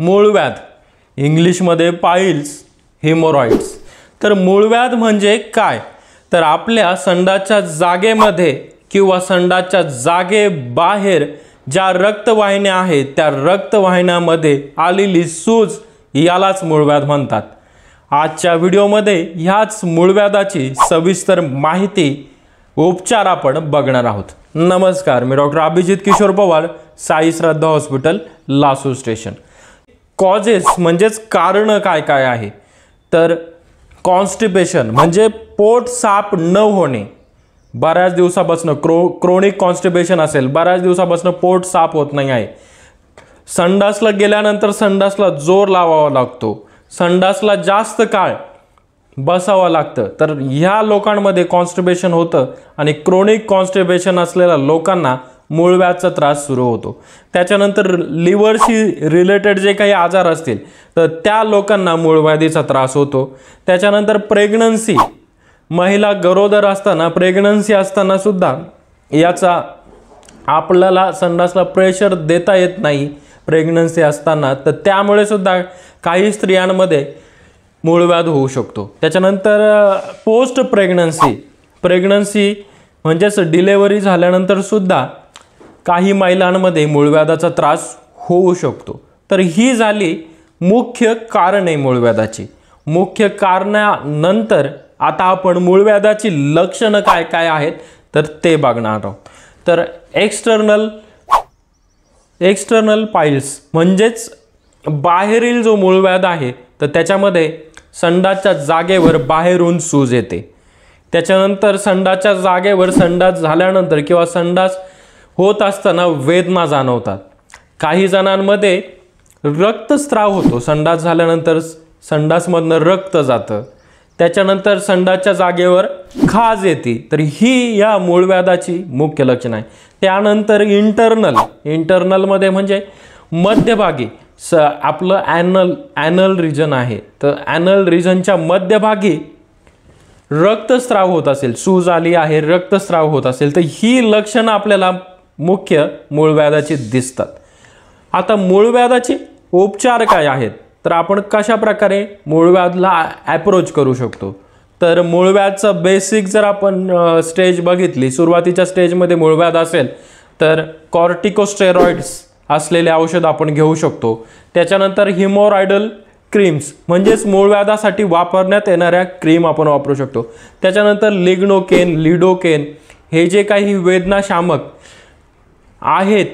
मूळ व्याध इंग्लिशमध्ये पाईल्स हिमोरॉइड्स तर मूळ व्याध म्हणजे काय तर आपल्या संडाच्या जागेमध्ये किंवा संडाच्या जागेबाहेर ज्या रक्तवाहिन्या आहेत त्या रक्तवाहिन्यामध्ये आलेली सूज यालाच मूळव्याध म्हणतात आजच्या व्हिडिओमध्ये ह्याच मूळव्याधाची सविस्तर माहिती उपचार आपण बघणार आहोत नमस्कार मी doctor Abhijit Kishor Pawar Sai Shraddha hospital Lasur station causes म्हणजेच कारणं काय काय आहे तर कॉन्स्टिपेशन म्हणजे पोट साप न होणे बऱ्याच दिवसापासून क्रो क्रोनिक कॉन्स्टिपेशन असेल बऱ्याच दिवसापासून पोट साप होत नाही आहे संडासला गेल्यानंतर संडासला जोर लावावा लागतो संडासला जास्त काळ बसावं लागतं तर ह्या लोकांमध्ये कॉन्स्टिपेशन होतं आणि क्रोनिक कॉन्स्टिपेशन असलेल्या लोकांना मूळव्याचा त्रास सुरू होतो त्याच्यानंतर लिव्हरशी रिलेटेड जे काही आजार असतील तर त्या लोकांना मूळव्याधीचा त्रास होतो त्याच्यानंतर प्रेग्नन्सी महिला गरोदर असताना प्रेग्नन्सी असताना सुद्धा याचा आपल्याला संडासला प्रेशर देता येत नाही प्रेग्नन्सी असताना तर त्यामुळे सुद्धा काही स्त्रियांमध्ये मूळव्याध होऊ शकतो त्याच्यानंतर पोस्ट प्रेग्नन्सी प्रेग्नन्सी म्हणजेच डिलेवरी झाल्यानंतरसुद्धा काही महिलांमध्ये मूळव्याधाचा त्रास होऊ शकतो तर ही झाली मुख्य कारणे मूळव्याधाची मुख्य कारणानंतर आता आपण मूळव्याधाची लक्षणं काय काय आहेत तर ते बघणार आहोत तर एक्स्टर्नल एक्स्टर्नल पाईल्स म्हणजेच बाहेरील जो मूळव्याध आहे तर त्याच्यामध्ये संडाच्या जागेवर बाहेरून सूज येते त्याच्यानंतर संडाच्या जागेवर संडास झाल्यानंतर किंवा संडास होत असताना वेदना जाणवतात काही जणांमध्ये रक्तस्राव होतो संडास झाल्यानंतर संडासमधनं रक्त जातं त्याच्यानंतर संडासच्या जागेवर खाज येते तर ही या मूळव्याधाची मुख्य लक्षणं आहे त्यानंतर इंटरनल इंटरनलमध्ये म्हणजे मध्यभागी स आपलं ॲनल ॲनल रिजन आहे तर ॲनल रिजनच्या मध्यभागी रक्तस्राव होत असेल सूज आली आहे रक्तस्राव होत असेल तर ही लक्षणं आपल्याला मुख्य मूळ दिसतात आता मूळ उपचार काय आहेत तर आपण कशा प्रकारे मूळ ॲप्रोच करू शकतो तर मूळव्याधचं बेसिक जर आपण स्टेज बघितली सुरुवातीच्या स्टेजमध्ये मूळव्याध असेल तर कॉर्टिकोस्टेरॉइड्स असलेले औषध आपण घेऊ शकतो त्याच्यानंतर हिमोरायडल क्रीम्स म्हणजेच मूळ व्याधासाठी वापरण्यात येणाऱ्या क्रीम आपण वापरू शकतो त्याच्यानंतर लिग्नोकेन लिडोकेन हे जे काही वेदनाशामक आहेत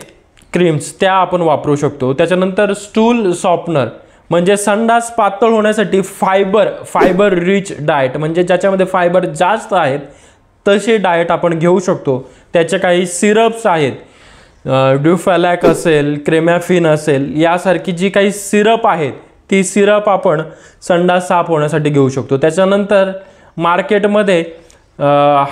क्रीम्स त्या आपण वापरू शकतो त्याच्यानंतर स्टूल सॉफ्टनर म्हणजे संडास पातळ होण्यासाठी फायबर फायबर रिच डाएट म्हणजे ज्याच्यामध्ये फायबर जास्त आहेत तसे डाएट आपण घेऊ शकतो त्याचे काही सिरप्स आहेत ड्युफॅलॅक असेल क्रेमॅफिन असेल यासारखी जी काही सिरप आहेत ती सिरप आपण संडास साफ होण्यासाठी घेऊ शकतो त्याच्यानंतर मार्केटमध्ये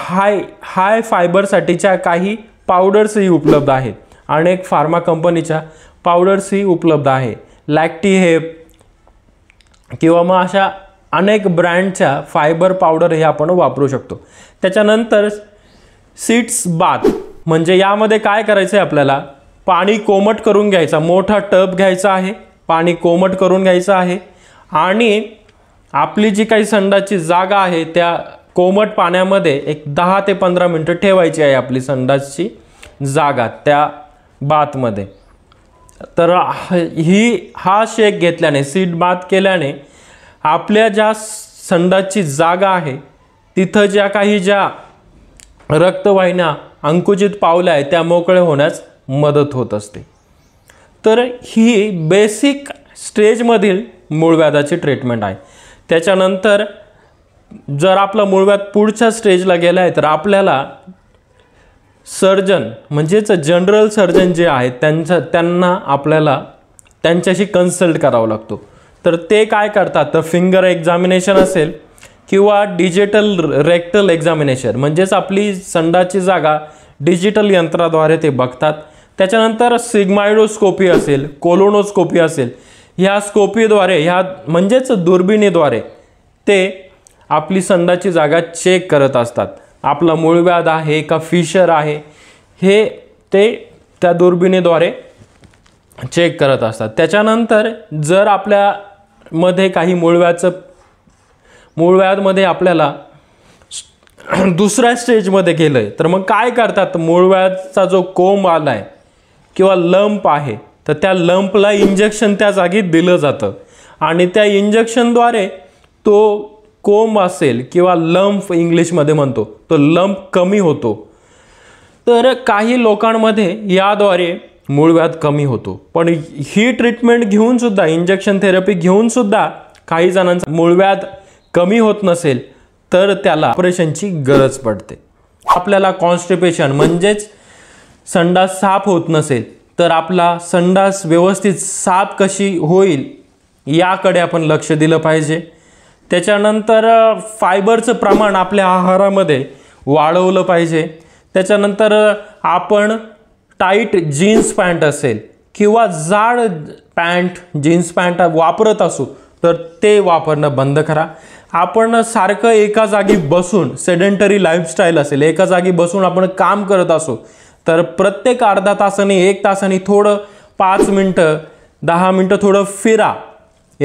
हाय हाय फायबरसाठीच्या काही पावडर्सही उपलब्ध आहेत अनेक फार्मा कंपनीच्या पावडर्सही उपलब्ध आहे लॅक्टी हेप किंवा मग अशा अनेक ब्रँडच्या फायबर पावडर हे आपण वापरू शकतो त्याच्यानंतर सीट्स बाथ म्हणजे यामध्ये काय करायचं आहे आपल्याला पाणी कोमट करून घ्यायचा मोठा टब घ्यायचा आहे पाणी कोमट करून घ्यायचं आहे आणि आपली जी काही संडाची जागा आहे त्या कोमट पाण्यामध्ये एक दहा ते पंधरा मिनटं ठेवायची आहे आपली संडासची जागा त्या बाथमध्ये तर ही हा शेक घेतल्याने सीट बात केल्याने आपल्या ज्या संडासची जागा आहे तिथं ज्या काही ज्या रक्तवाहिन्या अंकुचित पावल्या आहेत त्या मोकळ्या होण्यास मदत होत असते तर ही बेसिक स्टेजमधील मूळव्याधाची ट्रीटमेंट आहे त्याच्यानंतर जर आपला मुळव्यात पुढच्या स्टेजला गेला आहे तर आपल्याला सर्जन म्हणजेच जनरल सर्जन जे आहेत त्यांच्या त्यांना आपल्याला त्यांच्याशी कन्सल्ट करावा लागतो तर ते काय करतात तर फिंगर एक्झामिनेशन असेल किंवा डिजिटल रेक्टल एक्झामिनेशन म्हणजेच आपली संडाची जागा डिजिटल यंत्राद्वारे ते बघतात त्याच्यानंतर सिग्मायडोस्कोपी असेल कोलोनोस्कोपी असेल ह्या स्कोपीद्वारे ह्या म्हणजेच दुर्बिणीद्वारे ते आपली संदाची जागा चेक करत असतात आपला मूळ आहे का फिशर आहे हे ते त्या दुर्बिणीद्वारे चेक करत असतात त्याच्यानंतर जर आपल्यामध्ये काही मूळव्याचं मूळव्याधमध्ये आपल्याला दुसऱ्या स्टेजमध्ये गेलं आहे तर मग काय करतात मूळव्याधचा जो कोंब आला आहे किंवा लंप आहे तर त्या लंपला इंजेक्शन त्या जागी दिलं जातं आणि त्या इंजेक्शनद्वारे तो कोंब असेल किंवा लंप इंग्लिशमध्ये म्हणतो तो लंप कमी होतो तर काही लोकांमध्ये याद्वारे मूळव्याध कमी होतो पण ही ट्रीटमेंट घेऊनसुद्धा इंजेक्शन थेरपी घेऊनसुद्धा काही जणांचा मूळव्याध कमी होत नसेल तर त्याला ऑपरेशनची गरज पडते आपल्याला कॉन्स्टिपेशन म्हणजेच संडास साफ होत नसेल तर आपला संडास व्यवस्थित साफ कशी होईल याकडे आपण लक्ष दिलं पाहिजे त्याच्यानंतर फायबरचं प्रमाण आपल्या आहारामध्ये वाढवलं पाहिजे त्याच्यानंतर आपण टाईट जीन्स पॅन्ट असेल किंवा जाड पॅन्ट जीन्स पॅन्ट वापरत असू तर ते वापरणं बंद करा आपण सारखं एका जागी बसून सेडेंटरी लाईफस्टाईल असेल एका जागी बसून आपण काम करत असू तर प्रत्येक अर्धा तासाने एक तासाने थोडं पाच मिनटं दहा मिनटं थोडं फिरा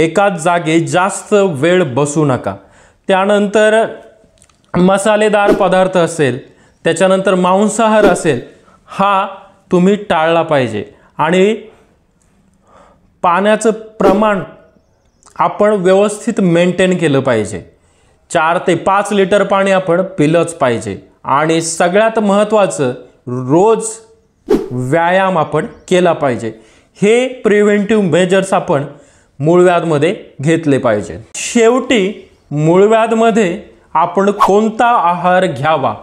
एकाच जागे जास्त वेळ बसू नका त्यानंतर मसालेदार पदार्थ असेल त्याच्यानंतर मांसाहार असेल हा तुम्ही टाळला पाहिजे आणि पाण्याचं प्रमाण आपण व्यवस्थित मेंटेन केलं पाहिजे चार ते पाच लिटर पाणी आपण पिलंच पाहिजे आणि सगळ्यात महत्त्वाचं रोज व्यायाम आपण केला पाहिजे हे प्रिव्हेंटिव्ह मेजर्स आपण मूळव्याधमध्ये घेतले पाहिजे शेवटी मूळव्याधमध्ये आपण कोणता आहार घ्यावा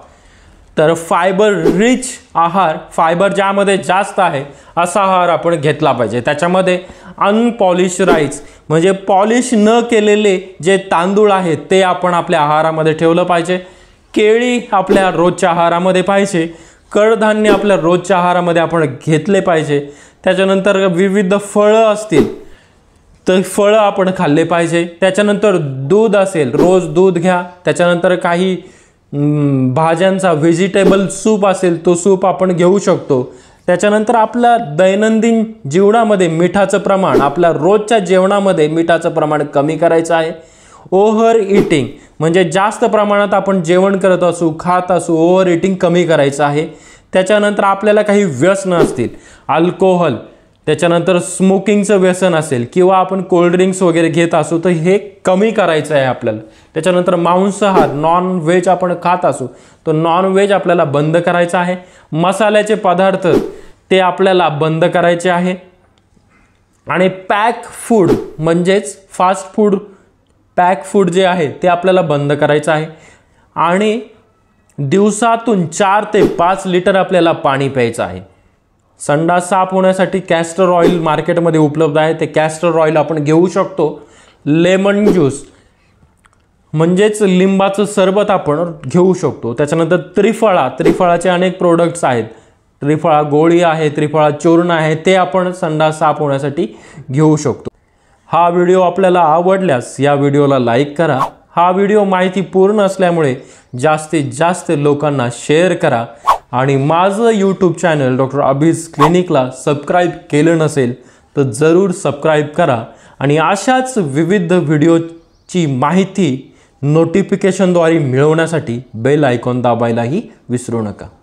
तर फायबर रिच आहार फायबर ज्यामध्ये जास्त आहे असा आहार आपण घेतला पाहिजे त्याच्यामध्ये अनपॉलिश राईस म्हणजे पॉलिश न केलेले जे तांदूळ आहेत ते आपण आपल्या आहारामध्ये ठेवलं पाहिजे केळी आपल्या रोजच्या आहारामध्ये पाहिजे कडधान्य आपल्या रोजच्या आहारामध्ये आपण घेतले पाहिजे त्याच्यानंतर विविध फळं असतील तर फळं आपण खाल्ले पाहिजे त्याच्यानंतर दूध असेल रोज दूध घ्या त्याच्यानंतर काही भाज्यांचा व्हेजिटेबल सूप असेल तो सूप आपण घेऊ शकतो त्याच्यानंतर आपल्या दैनंदिन जीवनामध्ये मिठाचं प्रमाण आपल्या रोजच्या जेवणामध्ये मिठाचं प्रमाण कमी करायचं आहे ओव्हर इटिंग म्हणजे जास्त प्रमाणात आपण जेवण करत असू खात असू ओव्हर इटिंग कमी करायचं आहे त्याच्यानंतर आपल्याला काही व्यसनं असतील अल्कोहोल त्याच्यानंतर स्मोकिंगचं व्यसन असेल किंवा आपण कोल्ड्रिंक्स वगैरे घेत असू तर हे कमी करायचं आहे आपल्याला त्याच्यानंतर मांसाहार नॉन व्हेज आपण खात असू तर नॉन व्हेज आपल्याला बंद करायचं आहे मसाल्याचे पदार्थ ते आपल्याला बंद करायचे आहे आणि पॅक फूड म्हणजेच फास्ट फूड पॅक फूड जे आहे ते आपल्याला बंद करायचं आहे आणि दिवसातून चार ते पाच लिटर आपल्याला पाणी प्यायचं आहे संडास साफ होण्यासाठी कॅस्टर ऑइल मार्केटमध्ये उपलब्ध आहे ते कॅस्टर ऑइल आपण घेऊ शकतो लेमन ज्यूस म्हणजेच लिंबाचं सरबत आपण घेऊ शकतो त्याच्यानंतर त्रिफळा त्रिफळाचे अनेक प्रोडक्ट्स आहेत त्रिफळा गोळी आहे त्रिफळा चूर्ण आहे ते आपण संडा साफ होण्यासाठी घेऊ शकतो हा व्हिडिओ आपल्याला आवडल्यास या व्हिडिओला लाईक करा हा व्हिडिओ माहिती पूर्ण असल्यामुळे जास्तीत जास्त लोकांना शेअर करा आणि माझं यूट्यूब चॅनल डॉक्टर अभिज क्लिनिकला सबस्क्राईब केलं नसेल तर जरूर सबस्क्राईब करा आणि अशाच विविध व्हिडिओची माहिती नोटिफिकेशनद्वारे मिळवण्यासाठी बेल आयकॉन दाबायलाही विसरू नका